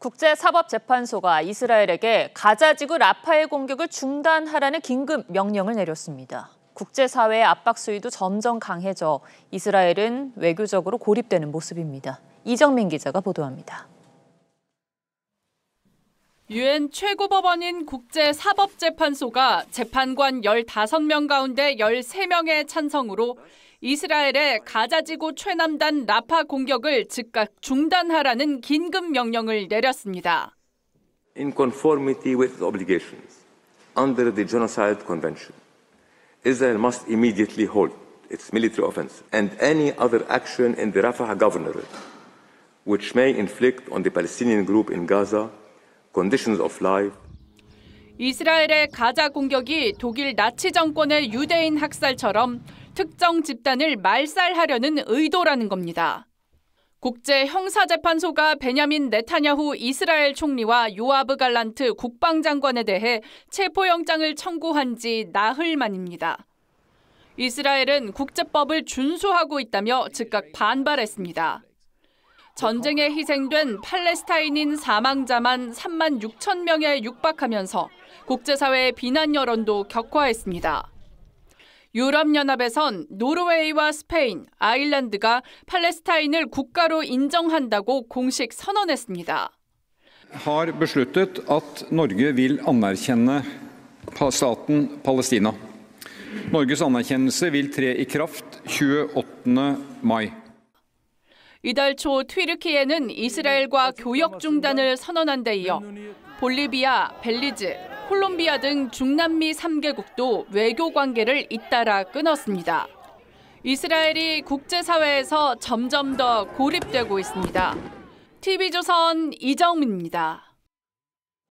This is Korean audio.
국제사법재판소가 이스라엘에게 가자지구 라파의 공격을 중단하라는 긴급 명령을 내렸습니다. 국제사회의 압박 수위도 점점 강해져 이스라엘은 외교적으로 고립되는 모습입니다. 이정민 기자가 보도합니다. 유엔 최고법원인 국제사법재판소가 재판관 15명 가운데 13명의 찬성으로 이스라엘의 가자지구 최남단 라파 공격을 즉각 중단하라는 긴급 명령을 내렸습니다. In conformity with its obligations under the Genocide Convention, Israel must immediately halt its military offensive and any other action in the Rafah governorate which may inflict on the Palestinian group in Gaza conditions of life. 이스라엘의 가자 공격이 독일 나치 정권의 유대인 학살처럼 특정 집단을 말살하려는 의도라는 겁니다. 국제 형사재판소가 베냐민 네타냐후 이스라엘 총리와 요아브 갈란트 국방장관에 대해 체포영장을 청구한 지 나흘 만입니다. 이스라엘은 국제법을 준수하고 있다며 즉각 반발했습니다. 전쟁에 희생된 팔레스타인인 사망자만 3만 6천 명에 육박하면서 국제사회의 비난 여론도 격화했습니다. 유럽연합에선 노르웨이와 스페인, 아일랜드가 팔레스타인을 국가로 인정한다고 공식 선언했습니다. har besluttet at Norge vil anerkjenne staten Palestina. Norges anerkjennelse vil tre i kraft 28. mai. 이달 초트위르키에는 이스라엘과 음, 교역 중단을 선언한 데 이어 볼리비아, 벨리즈, 콜롬비아 등 중남미 3개국도 외교 관계를 잇따라 끊었습니다. 이스라엘이 국제사회에서 점점 더 고립되고 있습니다. TV조선 이정민입니다.